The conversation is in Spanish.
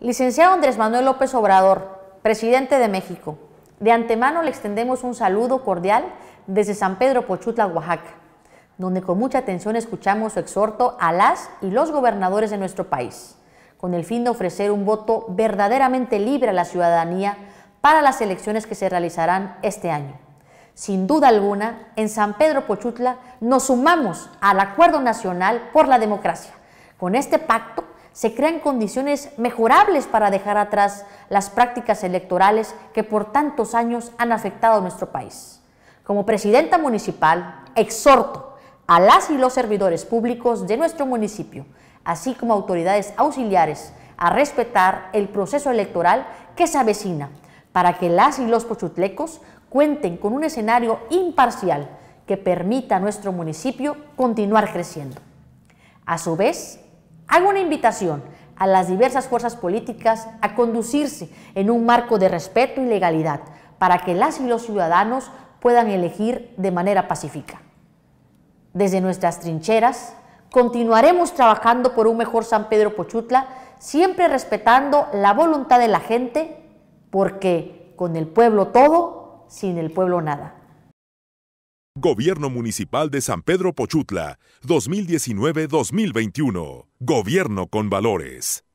Licenciado Andrés Manuel López Obrador, presidente de México, de antemano le extendemos un saludo cordial desde San Pedro Pochutla, Oaxaca, donde con mucha atención escuchamos su exhorto a las y los gobernadores de nuestro país, con el fin de ofrecer un voto verdaderamente libre a la ciudadanía para las elecciones que se realizarán este año. Sin duda alguna, en San Pedro Pochutla nos sumamos al Acuerdo Nacional por la Democracia. Con este pacto se crean condiciones mejorables para dejar atrás las prácticas electorales que por tantos años han afectado a nuestro país. Como presidenta municipal, exhorto a las y los servidores públicos de nuestro municipio, así como autoridades auxiliares, a respetar el proceso electoral que se avecina, para que las y los pochutlecos cuenten con un escenario imparcial que permita a nuestro municipio continuar creciendo. A su vez, Hago una invitación a las diversas fuerzas políticas a conducirse en un marco de respeto y legalidad para que las y los ciudadanos puedan elegir de manera pacífica. Desde nuestras trincheras continuaremos trabajando por un mejor San Pedro Pochutla, siempre respetando la voluntad de la gente, porque con el pueblo todo, sin el pueblo nada. Gobierno Municipal de San Pedro Pochutla, 2019-2021. Gobierno con valores.